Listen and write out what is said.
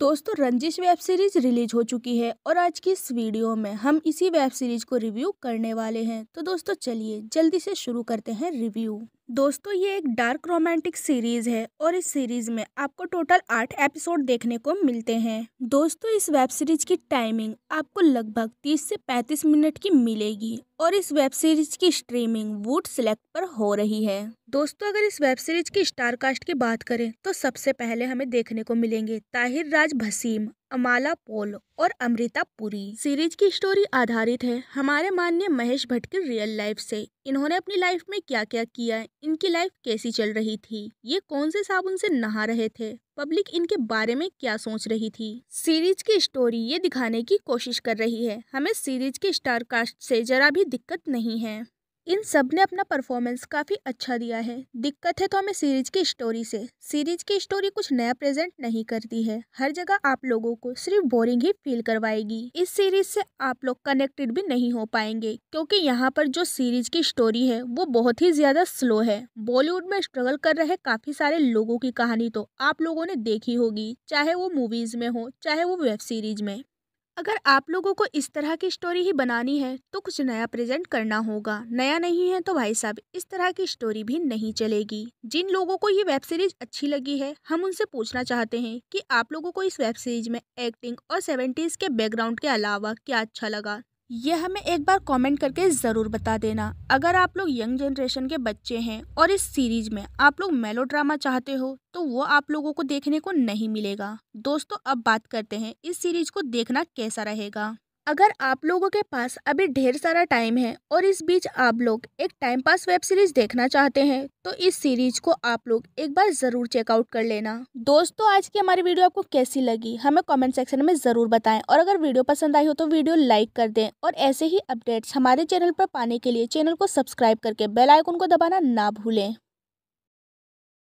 दोस्तों रंजिश web series release हो चुकी है और आज की इस वीडियो में हम इसी वेब सीरीज को रिव्यू करने वाले हैं तो दोस्तों चलिए जल्दी से शुरू करते हैं रिव्यू दोस्तों ये एक डार्क रोमांटिक सीरीज़ है और इस सीरीज़ में आपको टोटल आठ एपिसोड देखने को मिलते हैं दोस्तों इस वेब सीरीज़ की टाइमिंग आपको लगभग तीस से पैंतीस मिनट की मिलेगी और इस वेब सीरीज की स्ट्रीमिंग वूट सिलेक्ट पर हो रही है दोस्तों अगर इस वेब सीरीज की स्टार कास्ट की बात करें तो सबसे पहले हमें देखने को मिलेंगे ताहिर राज भसीम अमाला पोल और अमृता पुरी सीरीज की स्टोरी आधारित है हमारे मान्य महेश भट्ट की रियल लाइफ से इन्होंने अपनी लाइफ में क्या क्या किया इनकी लाइफ कैसी चल रही थी ये कौन से साबुन से नहा रहे थे पब्लिक इनके बारे में क्या सोच रही थी सीरीज की स्टोरी ये दिखाने की कोशिश कर रही है हमें सीरीज के स्टार कास्ट से जरा भी दिक्कत नहीं है इन सब ने अपना परफॉर्मेंस काफ़ी अच्छा दिया है दिक्कत है तो हमें सीरीज की स्टोरी से सीरीज की स्टोरी कुछ नया प्रेजेंट नहीं करती है हर जगह आप लोगों को सिर्फ बोरिंग ही फील करवाएगी इस सीरीज से आप लोग कनेक्टेड भी नहीं हो पाएंगे क्योंकि यहाँ पर जो सीरीज की स्टोरी है वो बहुत ही ज्यादा स्लो है बॉलीवुड में स्ट्रगल कर रहे काफी सारे लोगों की कहानी तो आप लोगों ने देखी होगी चाहे वो मूवीज में हो चाहे वो वेब सीरीज में अगर आप लोगों को इस तरह की स्टोरी ही बनानी है तो कुछ नया प्रेजेंट करना होगा नया नहीं है तो भाई साहब इस तरह की स्टोरी भी नहीं चलेगी जिन लोगों को ये वेब सीरीज अच्छी लगी है हम उनसे पूछना चाहते हैं कि आप लोगों को इस वेब सीरीज में एक्टिंग और सेवेंटीज के बैकग्राउंड के अलावा क्या अच्छा लगा ये हमें एक बार कमेंट करके ज़रूर बता देना अगर आप लोग यंग जनरेशन के बच्चे हैं और इस सीरीज में आप लोग मेलो ड्रामा चाहते हो तो वो आप लोगों को देखने को नहीं मिलेगा दोस्तों अब बात करते हैं इस सीरीज को देखना कैसा रहेगा अगर आप लोगों के पास अभी ढेर सारा टाइम है और इस बीच आप लोग एक टाइम पास वेब सीरीज देखना चाहते हैं तो इस सीरीज को आप लोग एक बार ज़रूर चेकआउट कर लेना दोस्तों आज की हमारी वीडियो आपको कैसी लगी हमें कमेंट सेक्शन में ज़रूर बताएं और अगर वीडियो पसंद आई हो तो वीडियो लाइक कर दें और ऐसे ही अपडेट्स हमारे चैनल पर पाने के लिए चैनल को सब्सक्राइब करके आइकन को दबाना ना भूलें